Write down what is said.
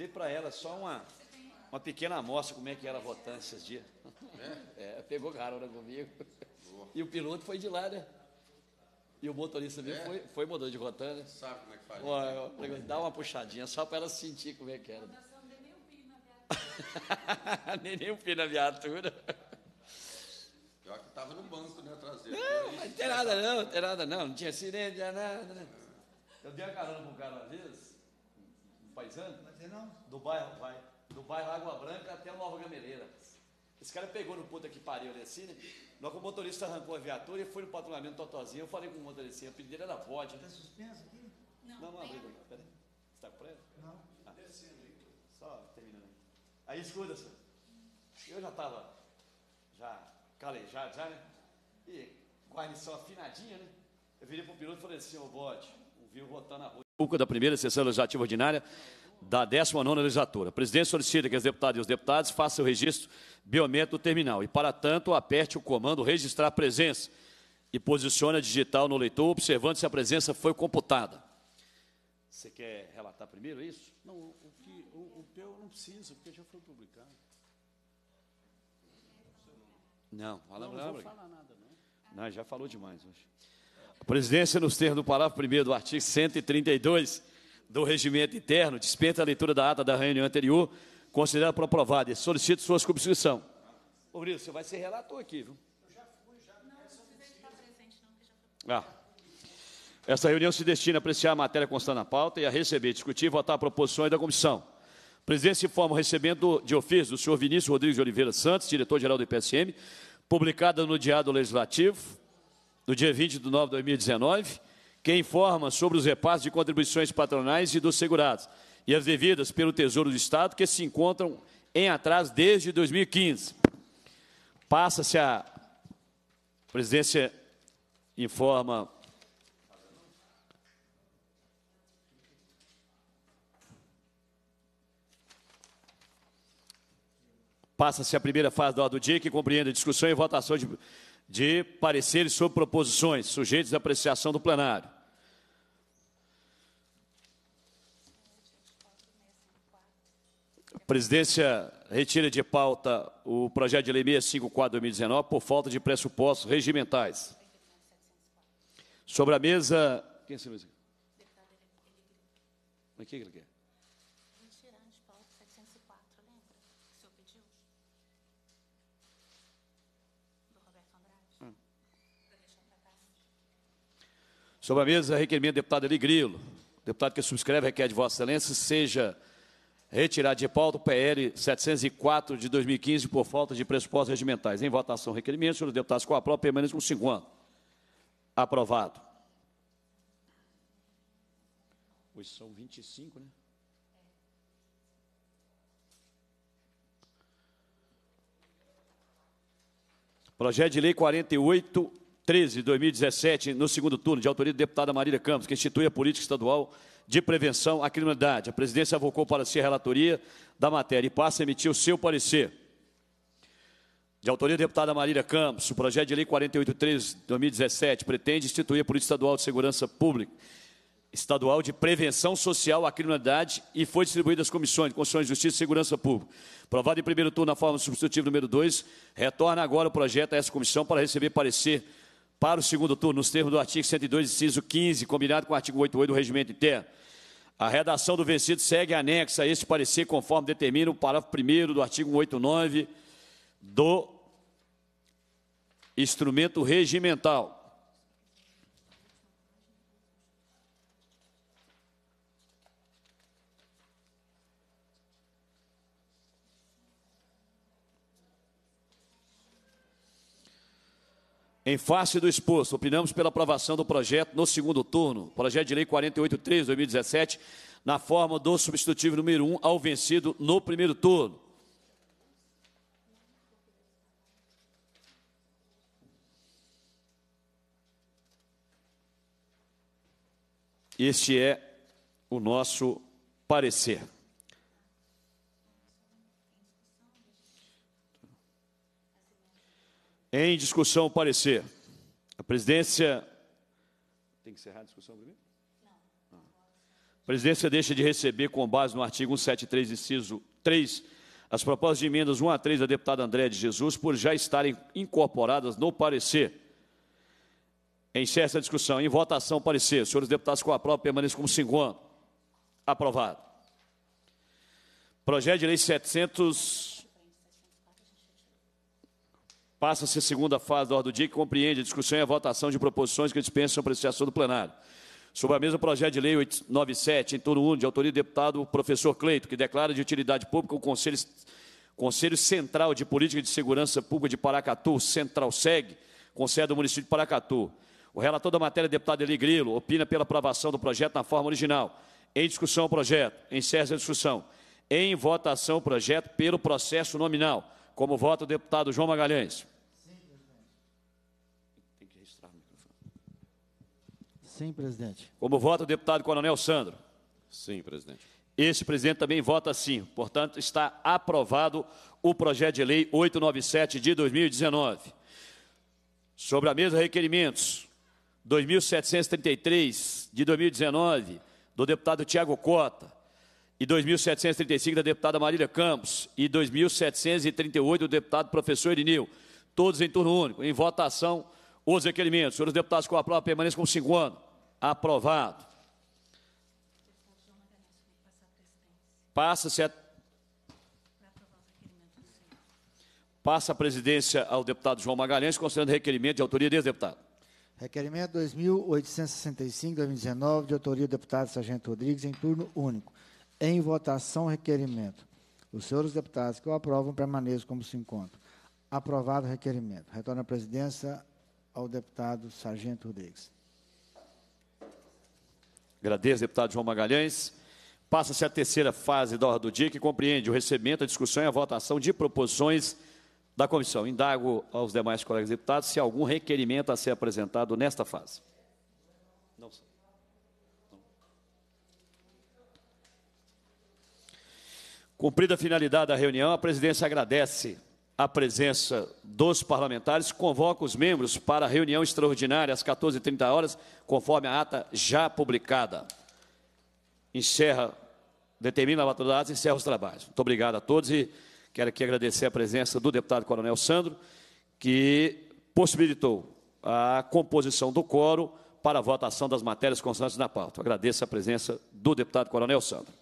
dei para ela só uma, uma pequena amostra como é que era a votância esses dias. É? É, pegou carona comigo. Boa. E o piloto foi de lá, né? E o motorista mesmo é? foi, foi mudou de rotana. Né? Sabe como é que faz? né? dá uma puxadinha só para ela sentir como é que era. nem nem um pino na viatura. Pior que estava no banco, né, traseiro. Não, não tem nada não, não tem nada não. Não tinha sirene, não tinha nada. Né? É. Eu dei a carona para um cara uma vez, Paisano? Do bairro, vai. Do bairro Água Branca até Nova Gameleira. Esse cara pegou no puta que pariu ali assim, né? Logo o motorista arrancou a viatura e foi no patrulhamento totozinho. Eu falei com o motorista, a pedida era pode. Né? Tá suspenso aqui? Não, não, não abriu. Peraí. Você está preso? Não. Ah. Descendo aí. Só terminando aí. Aí escuta, senhor. Eu já estava já calejado, já, né? E guarnição afinadinha, né? Eu virei pro piloto e falei assim, ô oh, bote, Viu votar na rua. Da primeira sessão legislativa ordinária, da 19ª Legislatura. A presidente solicita que as deputadas e os deputados façam o registro biométrico do terminal e, para tanto, aperte o comando registrar presença e posicione a digital no leitor, observando se a presença foi computada. Você quer relatar primeiro isso? Não, o, que, o, o não precisa, porque já foi publicado. Não, fala não, não vou falar nada, não. não. já falou demais hoje. A presidência, nos termos do parágrafo 1 do artigo 132 do Regimento Interno, desperta a leitura da ata da reunião anterior, considera por aprovada e solicito sua subscrição. Ô, você vai ser relator aqui, viu? Eu já fui, já. Não, não presente, não, já... Ah. Essa reunião se destina a apreciar a matéria constante na pauta e a receber, discutir e votar proposições da comissão. O presidente se informa recebendo de ofício do senhor Vinícius Rodrigues de Oliveira Santos, diretor-geral do IPSM, publicada no Diário Legislativo, no dia 20 de 9 de 2019, que informa sobre os repassos de contribuições patronais e dos segurados e as devidas pelo Tesouro do Estado que se encontram em atraso desde 2015. Passa-se a presidência informa Passa-se a primeira fase da ordem do dia, que compreende a discussão e votação de de pareceres sobre proposições sujeitos à apreciação do plenário. A presidência retira de pauta o projeto de lei 654-2019 por falta de pressupostos regimentais. Sobre a mesa... Quem é esse Como é que ele quer? Sobre a mesa, requerimento do deputado Eli Grilo. Deputado que subscreve requer de Vossa Excelência seja retirado de pauta o PL 704 de 2015 por falta de pressupostos regimentais. Em votação, requerimento. Senhores deputados, com a prova, permaneça com 50. Aprovado. Hoje são 25, né? Projeto de Lei 48 13 de 2017, no segundo turno, de autoria da deputada Marília Campos, que institui a política estadual de prevenção à criminalidade. A presidência avocou para si a relatoria da matéria e passa a emitir o seu parecer. De autoria da deputada Marília Campos, o projeto de lei 483 de 2017 pretende instituir a política estadual de segurança pública estadual de prevenção social à criminalidade e foi distribuída às comissões, Comissões de Justiça e Segurança Pública. Aprovado em primeiro turno na forma substitutiva número 2, retorna agora o projeto a essa comissão para receber parecer para o segundo turno, nos termos do artigo 102, inciso 15, combinado com o artigo 88 do Regimento Interno. A redação do vencido segue anexa a este parecer, conforme determina o parágrafo 1 do artigo 189 do instrumento regimental. Em face do exposto, opinamos pela aprovação do projeto no segundo turno, projeto de lei 483 2017, na forma do substitutivo número 1 ao vencido no primeiro turno. Este é o nosso parecer. Em discussão, o parecer. A presidência. Tem que encerrar a discussão primeiro? Não. A presidência deixa de receber, com base no artigo 173, inciso 3, as propostas de emendas 1 a 3 da deputada Andréa de Jesus, por já estarem incorporadas no parecer. Encerra a discussão. Em votação, parecer. Senhores deputados, com a prova, permaneça como segundo. Aprovado. Projeto de Lei 700. Passa-se a segunda fase da ordem do dia, que compreende a discussão e a votação de proposições que dispensam a apreciação do plenário. Sobre a mesma projeto de lei 897, em turno único, de autoria do deputado professor Cleito, que declara de utilidade pública o Conselho, Conselho Central de Política de Segurança Pública de Paracatu, Central SEG, com sede do município de Paracatu. O relator da matéria, deputado Eli Grilo, opina pela aprovação do projeto na forma original. Em discussão o projeto. Encerra a discussão. Em votação o projeto pelo processo nominal. Como vota o deputado João Magalhães. Sim, presidente. Como vota o deputado Coronel Sandro? Sim, presidente. Este presidente também vota sim. Portanto, está aprovado o projeto de lei 897 de 2019. Sobre a mesa, requerimentos 2733 de 2019 do deputado Tiago Cota e 2735 da deputada Marília Campos e 2738 do deputado professor Irineu. Todos em turno único. Em votação, os requerimentos. Senhores deputados, com a prova permaneçam com cinco anos. Aprovado. Passa-se a... Passa a presidência ao deputado João Magalhães, considerando requerimento de autoria desse deputado. Requerimento 2865-2019, de autoria do deputado Sargento Rodrigues, em turno único. Em votação, requerimento. Os senhores deputados que o aprovam permaneçam como se encontram. Aprovado o requerimento. Retorna a presidência ao deputado Sargento Rodrigues. Agradeço, deputado João Magalhães. Passa-se a terceira fase da ordem do dia, que compreende o recebimento, a discussão e a votação de proposições da comissão. Indago aos demais colegas deputados se há algum requerimento a ser apresentado nesta fase. Não. Cumprida a finalidade da reunião, a presidência agradece a presença dos parlamentares, convoca os membros para reunião extraordinária às 14h30 horas, conforme a ata já publicada. Encerra, determina a batalha da ata e encerra os trabalhos. Muito obrigado a todos e quero aqui agradecer a presença do deputado Coronel Sandro, que possibilitou a composição do quórum para a votação das matérias constantes na pauta. Agradeço a presença do deputado Coronel Sandro.